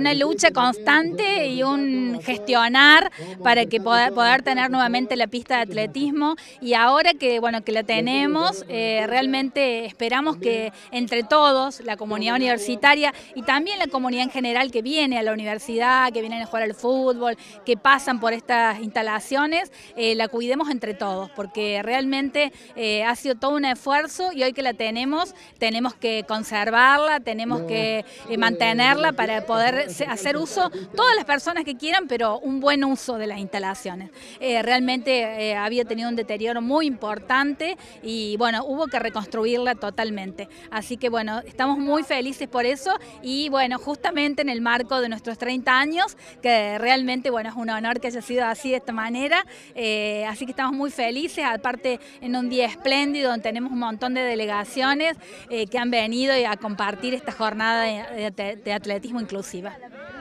una lucha constante y un gestionar para que poder, poder tener nuevamente la pista de atletismo y ahora que, bueno, que la tenemos, eh, realmente esperamos que entre todos, la comunidad universitaria y también la comunidad en general que viene a la universidad, que viene a jugar al fútbol, que pasan por estas instalaciones, eh, la cuidemos entre todos, porque realmente eh, ha sido todo un esfuerzo y hoy que la tenemos, tenemos que conservarla, tenemos que mantenerla para poder hacer uso todas las personas que quieran, pero un buen uso de las instalaciones. Eh, realmente eh, había tenido un deterioro muy importante y bueno, hubo que reconstruirla totalmente. Así que bueno, estamos muy felices por eso y bueno, justamente en el marco de nuestros 30 años, que realmente bueno, es un honor que haya sido así de esta manera. Eh, así que estamos muy felices, aparte en un día espléndido donde tenemos un montón de delegaciones que han venido a compartir esta jornada de atletismo inclusiva.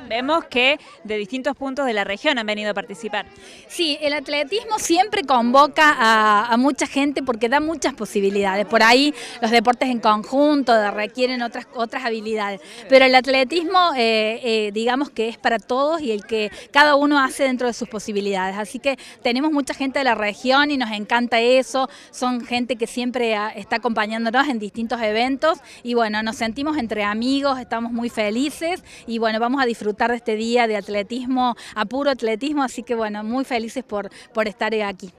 Vemos que de distintos puntos de la región han venido a participar. Sí, el atletismo siempre convoca a, mucha gente porque da muchas posibilidades. Por ahí los deportes en conjunto requieren otras, otras habilidades. Pero el atletismo, eh, eh, digamos que es para todos y el que cada uno hace dentro de sus posibilidades. Así que tenemos mucha gente de la región y nos encanta eso. Son gente que siempre está acompañándonos en distintos eventos y bueno, nos sentimos entre amigos, estamos muy felices y bueno, vamos a disfrutar este día de atletismo, a puro atletismo, así que bueno, muy felices por, por estar aquí.